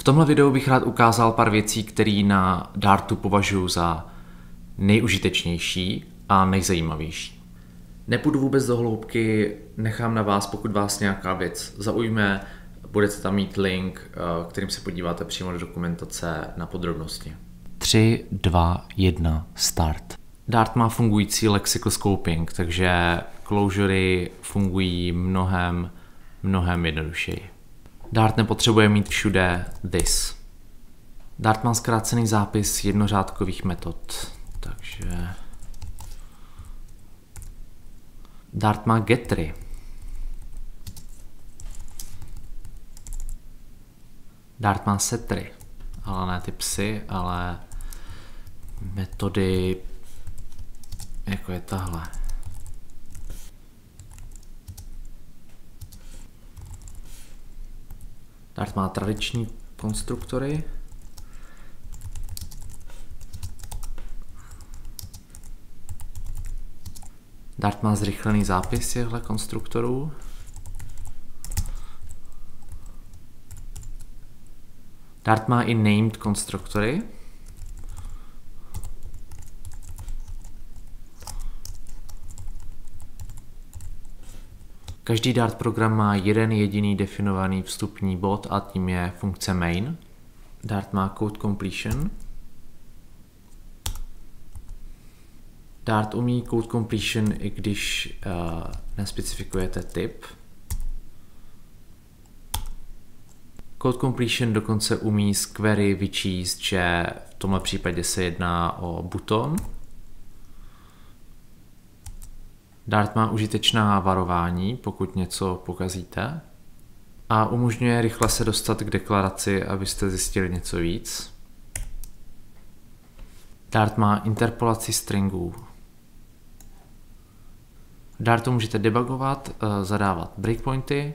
V tomhle videu bych rád ukázal pár věcí, které na Dartu považuji za nejužitečnější a nejzajímavější. Nepůjdu vůbec do hloubky, nechám na vás, pokud vás nějaká věc zaujme, budete tam mít link, eh, kterým se podíváte přímo do dokumentace na podrobnosti. 3, 2, 1, start. Dart má fungující lexical scoping, takže closury fungují mnohem, mnohem jednodušeji. Dart nepotřebuje mít všude this. Dart má zkrácený zápis jednořádkových metod, takže... Dart má getry. Dart má setry, ale ne ty psy, ale metody jako je tahle. Dart má tradiční konstruktory. Dart má zrychlený zápis těchto konstruktorů. Dart má i named konstruktory. Každý Dart program má jeden jediný definovaný vstupní bod a tím je funkce main. Dart má code completion. Dart umí code completion, i když uh, nespecifikujete typ. Code completion dokonce umí z query vyčíst, že v tomhle případě se jedná o buton, Dart má užitečná varování, pokud něco pokazíte a umožňuje rychle se dostat k deklaraci, abyste zjistili něco víc. Dart má interpolaci stringů. Dartu můžete debugovat, eh, zadávat breakpointy,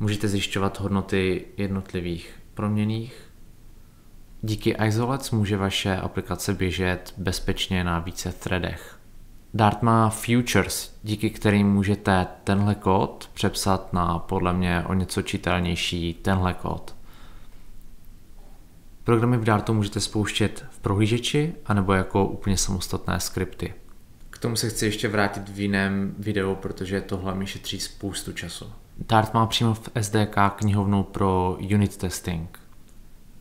můžete zjišťovat hodnoty jednotlivých proměných Díky Isolec může vaše aplikace běžet bezpečně na více threadech. Dart má futures, díky kterým můžete tenhle kód přepsat na podle mě o něco čitelnější tenhle kód. Programy v Dartu můžete spouštět v prohlížeči anebo jako úplně samostatné skripty. K tomu se chci ještě vrátit v jiném videu, protože tohle mi šetří spoustu času. Dart má přímo v SDK knihovnu pro unit testing.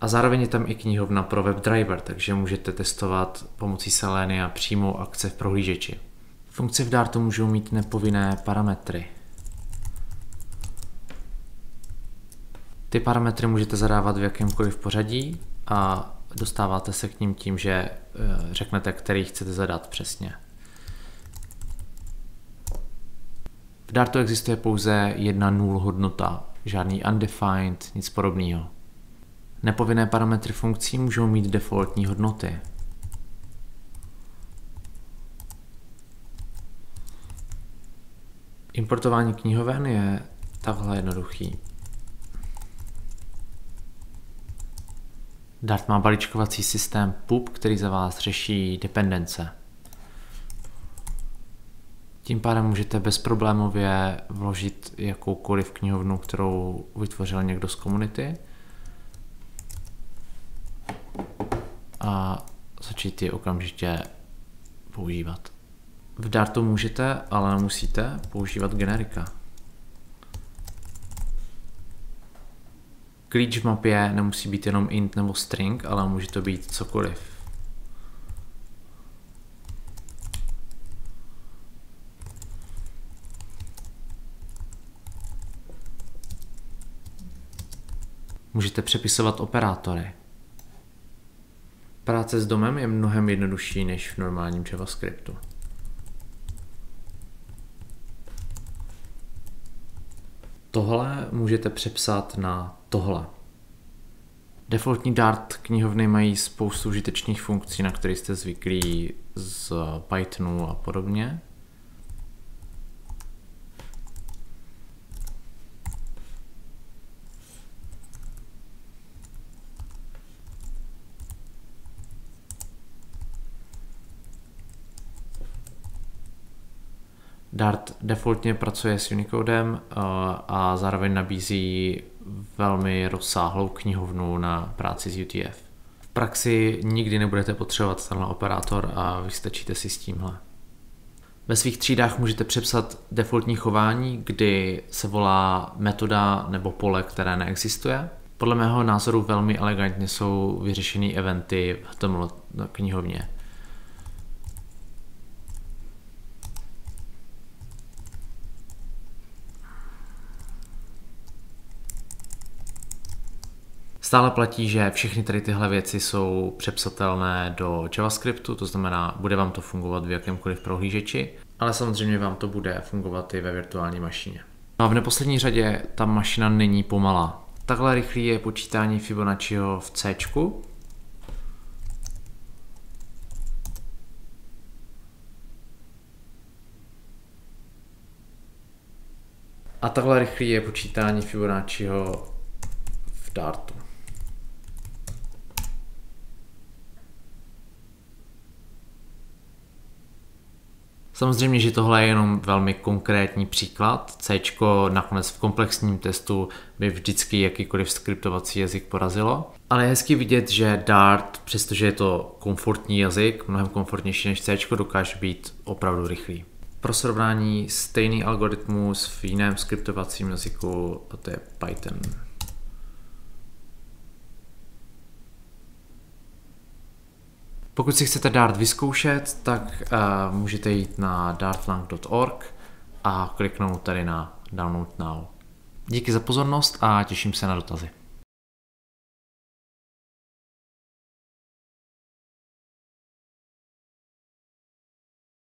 A zároveň je tam i knihovna pro WebDriver, takže můžete testovat pomocí Selenia přímo akce v prohlížeči. Funkce v Dartu můžou mít nepovinné parametry. Ty parametry můžete zadávat v jakémkoliv pořadí a dostáváte se k ním tím, že eh, řeknete, který chcete zadat přesně. V Dartu existuje pouze jedna nul hodnota, žádný undefined, nic podobného. Nepovinné parametry funkcí můžou mít defaultní hodnoty. Importování knihoven je takhle jednoduchý. Dart má balíčkovací systém PUB, který za vás řeší dependence. Tím pádem můžete bezproblémově vložit jakoukoliv knihovnu, kterou vytvořil někdo z komunity začít je okamžitě používat. V Dartu můžete, ale nemusíte používat generika. Klíč v mapě nemusí být jenom int nebo string, ale může to být cokoliv. Můžete přepisovat operátory. Práce s domem je mnohem jednodušší než v normálním JavaScriptu. Tohle můžete přepsat na tohle. Defaultní Dart knihovny mají spoustu užitečných funkcí, na které jste zvyklí z Pythonu a podobně. Dart defaultně pracuje s Unicodem eh, a zároveň nabízí velmi rozsáhlou knihovnu na práci s UTF. V praxi nikdy nebudete potřebovat tenhle operátor a vystačíte si s tímhle. Ve svých třídách můžete přepsat defaultní chování, kdy se volá metoda nebo pole, které neexistuje. Podle mého názoru velmi elegantně jsou vyřešeny eventy v tomhle knihovně. Stále platí, že všechny tady tyhle věci jsou přepsatelné do JavaScriptu, to znamená, bude vám to fungovat v jakémkoliv prohlížeči, ale samozřejmě vám to bude fungovat i ve virtuální mašině. No a v neposlední řadě ta mašina není pomalá. Takhle rychlý je počítání Fibonacciho v C. A takhle rychlý je počítání Fibonacciho v Dartu. Samozřejmě, že tohle je jenom velmi konkrétní příklad. C nakonec v komplexním testu by vždycky jakýkoliv skriptovací jazyk porazilo. Ale je hezky vidět, že Dart, přestože je to komfortní jazyk, mnohem komfortnější než C, dokáže být opravdu rychlý. Pro srovnání stejný algoritmus v jiném skriptovacím jazyku, a to je Python. Pokud si chcete Dart vyzkoušet, tak uh, můžete jít na dartlang.org a kliknout tady na Download Now. Díky za pozornost a těším se na dotazy.